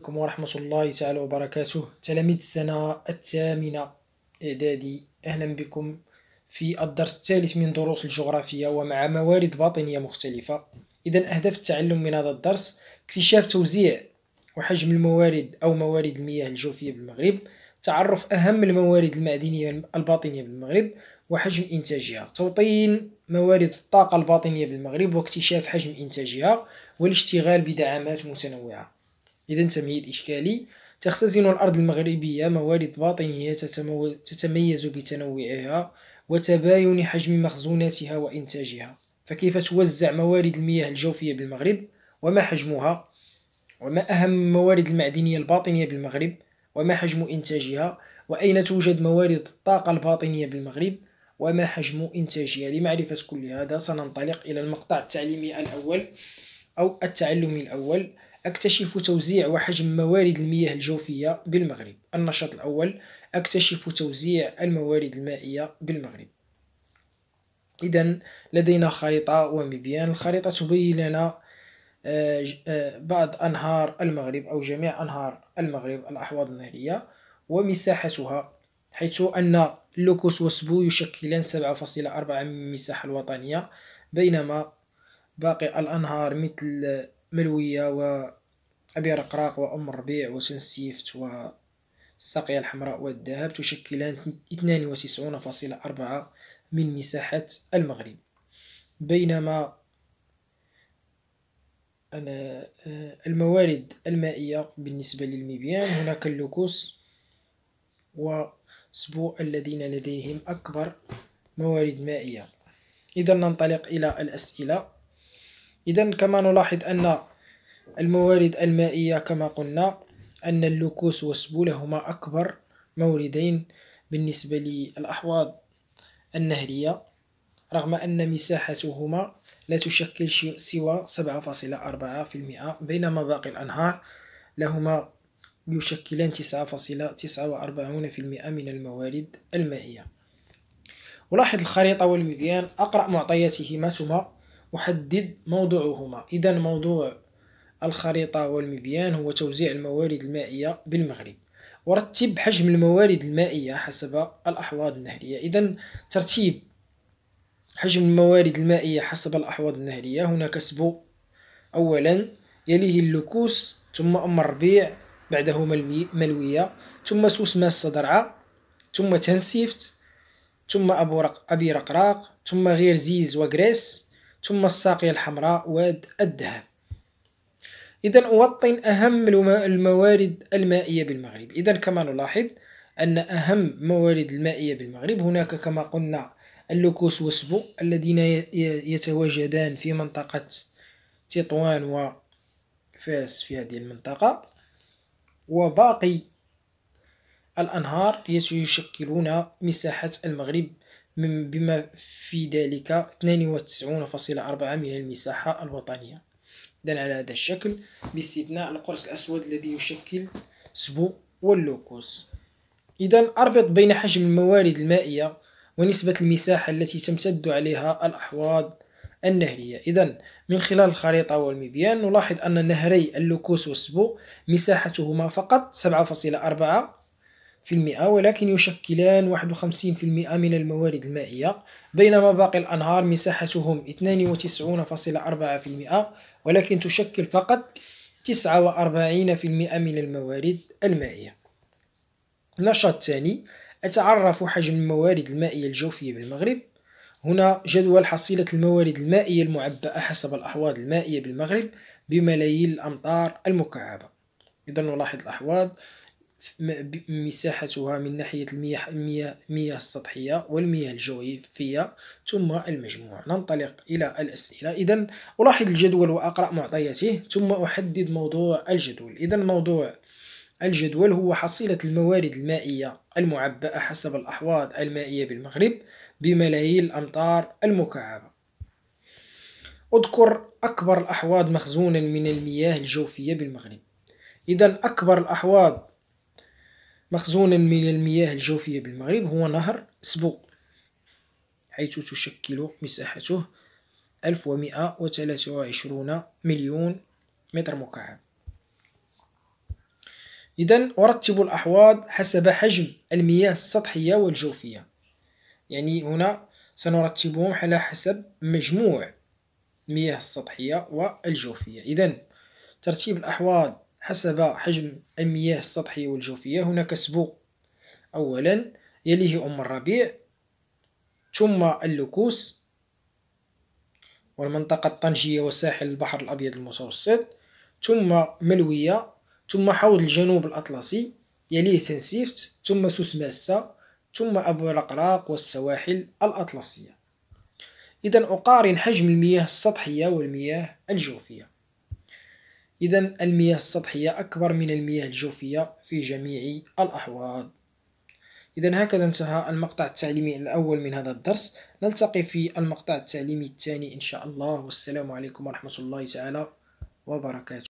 عليكم ورحمة الله تعالى وبركاته تلاميذ السنة الثامنة إعدادي أهلا بكم في الدرس الثالث من دروس الجغرافيا ومع موارد باطنية مختلفة إذا أهداف التعلم من هذا الدرس اكتشاف توزيع وحجم الموارد أو موارد المياه الجوفية بالمغرب تعرف أهم الموارد المعدنية الباطنية بالمغرب وحجم إنتاجها توطين موارد الطاقة الباطنية بالمغرب واكتشاف حجم إنتاجها والاشتغال بدعامات متنوعة إذا تمهيد إشكالي تختزن الأرض المغربية موارد باطنية تتميز بتنوعها وتباين حجم مخزوناتها وإنتاجها فكيف توزع موارد المياه الجوفية بالمغرب وما حجمها وما أهم الموارد المعدنية الباطنية بالمغرب وما حجم إنتاجها وأين توجد موارد الطاقة الباطنية بالمغرب وما حجم إنتاجها لمعرفة كل هذا سننطلق إلى المقطع التعليمي الأول أو التعلمي الأول أكتشف توزيع وحجم موارد المياه الجوفية بالمغرب النشاط الأول أكتشف توزيع الموارد المائية بالمغرب إذا لدينا خريطة ومبيان الخريطة تبين لنا آه، آه، بعض أنهار المغرب أو جميع أنهار المغرب الأحواض النهرية ومساحتها حيث أن لوكوس وسبو يشكلان 7.4 من المساحة الوطنية بينما باقي الأنهار مثل ملوية وأبي رقراق وأم الربيع وتنسيفت والساقية الحمراء والذهب تشكلان 92.4 من مساحة المغرب بينما آه، الموارد المائية بالنسبة للمبيان هناك اللوكوس وسبو الذين لديهم أكبر موارد مائية إذا ننطلق إلى الأسئلة إذا كما نلاحظ أن الموارد المائية كما قلنا أن اللوكوس والسبولة هما أكبر موردين بالنسبة للأحواض النهرية رغم أن مساحتهما لا تشكل سوى 7.4% بينما باقي الأنهار لهما يشكلان 9.49% من الموارد المائية ولاحظ الخريطة والبيان أقرأ معطياتهما ثم أحدد موضوعهما إذا موضوع الخريطة والمبيان هو توزيع الموارد المائية بالمغرب ورتب حجم الموارد المائية حسب الأحواض النهرية إذا ترتيب حجم الموارد المائية حسب الأحواض النهرية هنا كسب أولا يليه اللوكوس ثم أم الربيع بعده ملوية ثم سوس ماسة درعا ثم تنسيفت ثم أبو رق أبي رقراق ثم غير زيز وغريس ثم الساقية الحمراء واد الذهب إذا أوطن أهم الموارد المائية بالمغرب إذا كما نلاحظ أن أهم موارد المائية بالمغرب هناك كما قلنا اللوكوس وسبو الذين يتواجدان في منطقة تطوان وفاس في هذه المنطقة وباقي الأنهار يشكلون مساحة المغرب من بما في ذلك 92.4 من المساحة الوطنية إذا على هذا الشكل باستثناء القرص الأسود الذي يشكل سبو واللوكوس إذا أربط بين حجم الموارد المائية ونسبة المساحة التي تمتد عليها الأحواض النهرية إذا من خلال الخريطة والمبيان نلاحظ أن نهري اللوكوس والسبو مساحتهما فقط 7.4 في المئة ولكن يشكلان 51% من الموارد المائية بينما باقي الأنهار مساحتهم 92.4% ولكن تشكل فقط 49% من الموارد المائية النشاط الثاني أتعرف حجم الموارد المائية الجوفية بالمغرب هنا جدول حصيلة الموارد المائية المعبأة حسب الأحواض المائية بالمغرب بملايين الأمتار المكعبة إذا نلاحظ الأحواض مساحتها من ناحية المياه المياه, المياه السطحية والمياه الجوفية ثم المجموع ننطلق إلى الأسئلة إذا ألاحظ الجدول وأقرأ معطياته ثم أحدد موضوع الجدول إذا موضوع الجدول هو حصيلة الموارد المائية المعبأة حسب الأحواض المائية بالمغرب بملايين الأمتار المكعبة أذكر أكبر الأحواض مخزونا من المياه الجوفية بالمغرب إذا أكبر الأحواض مخزون من المياه الجوفية بالمغرب هو نهر سبو حيث تشكل مساحته 1123 مليون متر مكعب إذا أرتب الأحواض حسب حجم المياه السطحية والجوفية يعني هنا سنرتبهم على حسب مجموع المياه السطحية والجوفية إذا ترتيب الأحواض حسب حجم المياه السطحية والجوفية هناك سبو أولا يليه أم الربيع ثم اللوكوس والمنطقة الطنجية وساحل البحر الأبيض المتوسط ثم ملوية ثم حوض الجنوب الأطلسي يليه سنسيفت ثم سوس ماسة ثم أبو الأقراق والسواحل الأطلسية إذا أقارن حجم المياه السطحية والمياه الجوفية إذا المياه السطحية أكبر من المياه الجوفية في جميع الأحوال إذا هكذا انتهى المقطع التعليمي الأول من هذا الدرس نلتقي في المقطع التعليمي الثاني إن شاء الله والسلام عليكم ورحمة الله تعالى وبركاته